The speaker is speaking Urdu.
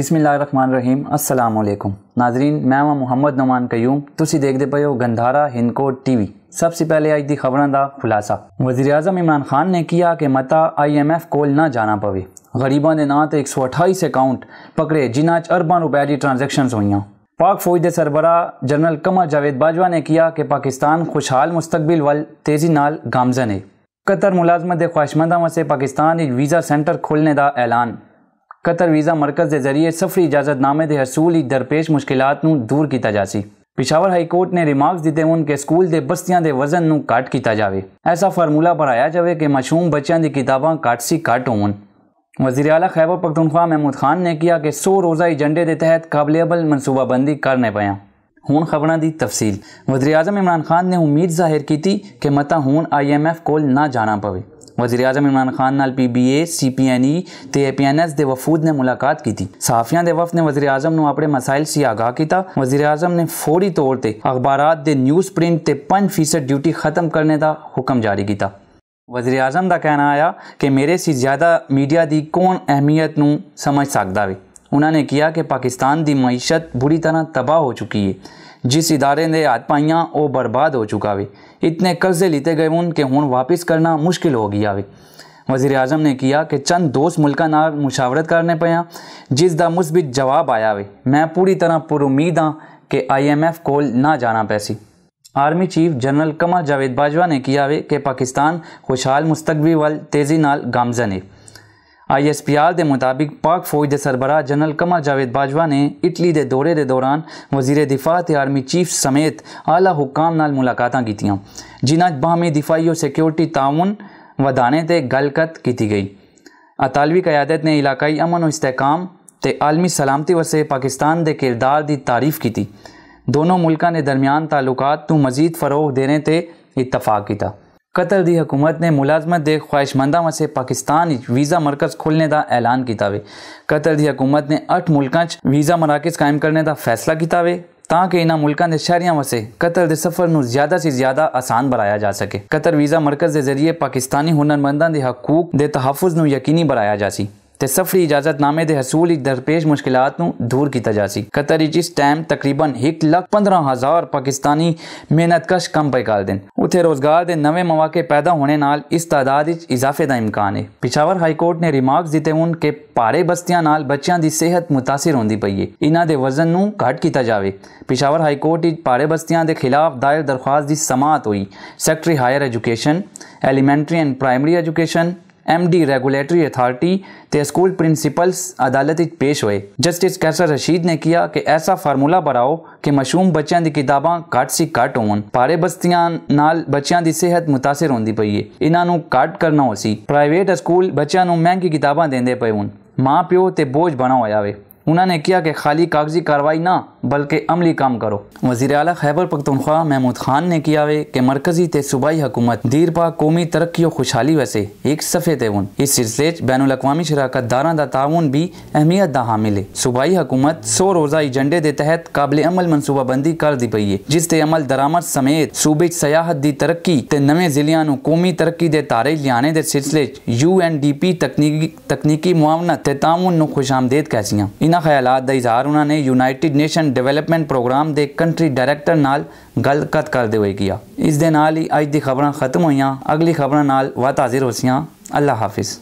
بسم اللہ الرحمن الرحیم السلام علیکم ناظرین میں محمد نعمان دیکھ دے پئے ہو گندھارا ہنکوٹ ٹی وی سب سے پہلے آج دی خبروں دا خلاصہ وزیراعظم عمران خان نے کیا کہ متا آئی ایم ایف کول نہ جانا پوے غریباں نات ایک سو اٹھائیس اکاؤنٹ پکڑے جناچ اربان روپے جی ٹرانزیکشنز ہوئی پاک فوج دے سربراہ جنرل کمر جاوید باجوہ نے کیا کہ پاکستان خوشحال مستقبل وال تیزی نال گامزن ہے قطر ملازمت خواہشمندہ خواہشمندوں واسطے پاکستان ایک ویزا سینٹر کھولنے دا اعلان قطر ویزا مرکز دے ذریعے سفری اجازت نامے دے حصول ہی درپیش مشکلات نو دور کیتا جاسی پشاور ہائی کورٹ نے ریمارکس دیتے ان کے سکول دے بستیاں دے وزن نو کٹ کیتا جاوے ایسا فارمولہ بڑھایا جاوے کہ مشہوم بچیاں دی کتاباں کٹ سی کٹ ہون اعلیٰ خیبر پختونخوا محمود خان نے کیا کہ سو روزہ ایجنڈے دے تحت قابل عمل منصوبہ بندی کرنے پیاں ہون خبروں دی تفصیل وزیراعظم عمران خان نے امید ظاہر کی تھی کہ متہ ہون آئی ایم ایف کول نہ جانا پوے وزیر اعظم عمران خان نال پی be a C P N ای تے پی این ایس دے وفود نے ملاقات کی تھی صحافیان دے وفد نے وزیر اعظم اپنے مسائل سے آگاہ کیتا وزیر اعظم نے فوری طور تے اخبارات دے نیوز پرنٹ تے پنج فیصد ڈیوٹی ختم کرنے دا حکم جاری کیتا وزیر اعظم دا کہنا آیا کہ میرے سے زیادہ میڈیا دی کون اہمیت نو سمجھ سکتا ہوئی انہوں نے کیا کہ پاکستان دی معیشت بری طرح تباہ ہو چکی ہے جس ادارے پائیاں وہ برباد ہو چکا ہے اتنے قبضے لیتے گئے ہون کہ ہون واپس کرنا مشکل ہو گیا وزیر اعظم نے کیا کہ چند دوست ملکہ نار مشاورت کرنے پیا جس دا مثبت جواب آیا وے میں پوری طرح پر امید ہاں کہ آئی ایم ایف کول نہ جانا پیسی آرمی چیف جنرل کمر جاوید باجوہ نے کیا ہے کہ پاکستان خوشحال مستقبل وال تیزی گامزن ہے آئی ایس پی آر دے مطابق پاک فوج دے سربراہ جنرل کما جاوید باجوا نے اٹلی دے دورے دے دوران وزیر دفاع تے آرمی چیف سمیت اعلیٰ حکام نال ملاقاتاں کی جنہیں باہمی دفاعی اور سیکیورٹی تعاون تے گلکت کی گئی اطالوی قیادت نے علاقائی امن و استحکام تے عالمی سلامتی ورسے پاکستان دے کردار دی تعریف کی دونوں ملکہ نے درمیان تعلقات تو مزید فروغ دینے تے تتفاق کیا قطر دی حکومت نے ملازمت دے خواہش خواہشمندوں سے پاکستان ویزا مرکز کھولنے دا اعلان کیتا وے قطر دی حکومت نے اٹھ ملکاں سے ویزا مراکز قائم کرنے دا فیصلہ کیتا ہوئے تاکہ انہاں ملکاں دے شہریاں واسطے قطر دے سفر نو زیادہ سے زیادہ آسان بنایا سکے قطر ویزا مرکز دے ذریعے پاکستانی ہنرمنداں دے حقوق دے تحفظ نو یقینی بنایا جا سی تے سفری اجازت نامے دے حصول ایک درپیش مشکلات نو دور کیا جائے قطر جس ٹائم تقریباً ایک لکھ پندرہ ہزار پاکستانی محنت کش کم پی کر دیں اتنے روزگار دے نوے مواقع پیدا ہونے نال اس تعداد میں اضافے دا امکان ہے پشاور ہائی کورٹ نے ریمارکس دیتے ہون کہ پارے بستیاں نال بچیاں دی صحت متاثر ہوندی پئی ہے انہوں دے وزن نو گھٹ کیتا جاوے پشاور ہائی کورٹ اس پاڑے بستیاں دے خلاف دائر درخواست دی سماعت ہوئی secretary higher education elementary and primary education MD regulatory authority ਤੇ ਸਕੂਲ ਪ੍ਰਿੰਸੀਪਲਸ ਅਦਾਲਤ ਵਿੱਚ ਪੇਸ਼ ਹੋਏ ਜਸਟਿਸ ਕੈਸਰ ਰਸ਼ੀਦ ਨੇ ਕਿਹਾ ਕਿ ਐਸਾ ਫਾਰਮੂਲਾ ਬਣਾਓ ਕਿ ਮਸ਼ਹੂਮ ਬੱਚਿਆਂ ਦੀ ਕਿਤਾਬਾਂ ਘੱਟ ਸੀ ਘੱਟ ਹੋਣ ਪਾਰੇ ਬਸਤੀਆਂ ਨਾਲ ਬੱਚਿਆਂ ਦੀ ਸਿਹਤ متاثر ਹੁੰਦੀ ਪਈ ਹੈ ਇਹਨਾਂ ਨੂੰ ਕੱਟ ਕਰਨਾ ਹੋ ਸੀ ਪ੍ਰਾਈਵੇਟ ਸਕੂਲ ਬੱਚਿਆਂ ਨੂੰ ਮਹਿੰਗੀ ਕਿਤਾਬਾਂ ਦਿੰਦੇ ਪਏ ਹੁਣ ਮਾਂ ਪਿਓ ਤੇ ਬੋਝ ਬਣਾ ਹੋਇਆ ਵੇ ਉਹਨਾਂ ਨੇ ਕਿਹਾ ਕਿ ਖਾਲੀ ਕਾਗਜ਼ੀ ਕਾਰਵਾਈ ਨਾ بلکہ عملی کام کرو وزیر اعلیٰ خیبر پکتنخواہ محمود خان نے کیا ہوئے کہ مرکزی تے صوبائی حکومت دیر پا قومی ترقی و خوشحالی ویسے ایک صفحے تے ہون اس سلسلے بین الاقوامی شراکت داراں دا تعاون بھی اہمیت دا حامل ہے صوبائی حکومت سو روزہ ایجنڈے دے تحت قابل عمل منصوبہ بندی کر دی پئی ہے جس تے عمل درامت سمیت صوبے سیاحت دی ترقی تے نمے ضلعیاں نو قومی ترقی دے تارے لیانے دے سلسلے یو این ڈی پی تکنیکی معاونت تے تعاون نو خوش آمدید کہسیاں انہاں خیالات دا اظہار انہاں نے united nation and development programme ਦੇ ਕੰਟਰੀ ਡਾਇਰੈਕਟਰ ਨਾਲ ਗੱਲਬਾਤ ਕਰਦੇ ਹੋਏ ਗਿਆ ਇਸ ਦੇ ਨਾਲ ਹੀ ਅੱਜ ਦੀ ਖਬਰਾਂ ਖਤਮ ਹੋਈਆਂ ਅਗਲੀ ਖਬਰਾਂ ਨਾਲ ਵਾਤ ਹਾਜ਼ਰ ਹੋਸੀਆਂ ਅੱਲਾ ਹਾਫਿਜ਼